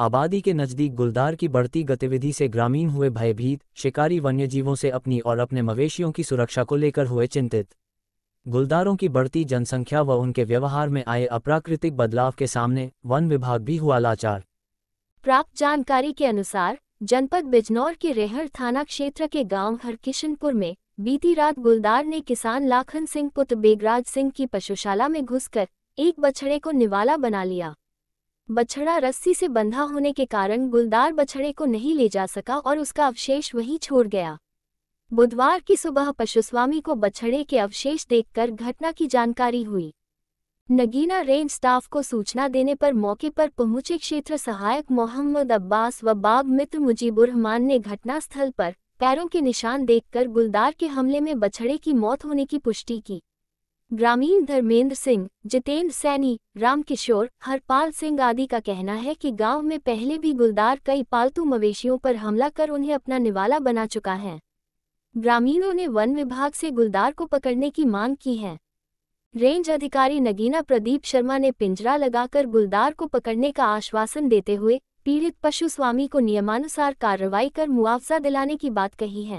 आबादी के नज़दीक गुलदार की बढ़ती गतिविधि से ग्रामीण हुए भयभीत शिकारी वन्यजीवों से अपनी और अपने मवेशियों की सुरक्षा को लेकर हुए चिंतित गुलदारों की बढ़ती जनसंख्या व उनके व्यवहार में आए अप्राकृतिक बदलाव के सामने वन विभाग भी हुआ लाचार प्राप्त जानकारी के अनुसार जनपद बिजनौर के रेहर थाना क्षेत्र के गांव हरकिशनपुर में बीती रात गुलदार ने किसान लाखन सिंह पुत्र बेगराज सिंह की पशुशाला में घुसकर एक बछड़े को निवाला बना लिया बछड़ा रस्सी से बंधा होने के कारण गुलदार बछड़े को नहीं ले जा सका और उसका अवशेष वहीं छोड़ गया बुधवार की सुबह पशुस्वामी को बछड़े के अवशेष देखकर घटना की जानकारी हुई नगीना रेंज स्टाफ को सूचना देने पर मौके पर पहुंचे क्षेत्र सहायक मोहम्मद अब्बास व बाग मित्र मुजीबुरहमान ने घटनास्थल पर पैरों के निशान देखकर गुलदार के हमले में बछड़े की मौत होने की पुष्टि की ग्रामीण धर्मेंद्र सिंह जितेंद्र सैनी रामकिशोर हरपाल सिंह आदि का कहना है कि गांव में पहले भी गुलदार कई पालतू मवेशियों पर हमला कर उन्हें अपना निवाला बना चुका है ग्रामीणों ने वन विभाग से गुलदार को पकड़ने की मांग की है रेंज अधिकारी नगीना प्रदीप शर्मा ने पिंजरा लगाकर गुलदार को पकड़ने का आश्वासन देते हुए पीड़ित पशु स्वामी को नियमानुसार कार्रवाई कर मुआवजा दिलाने की बात कही है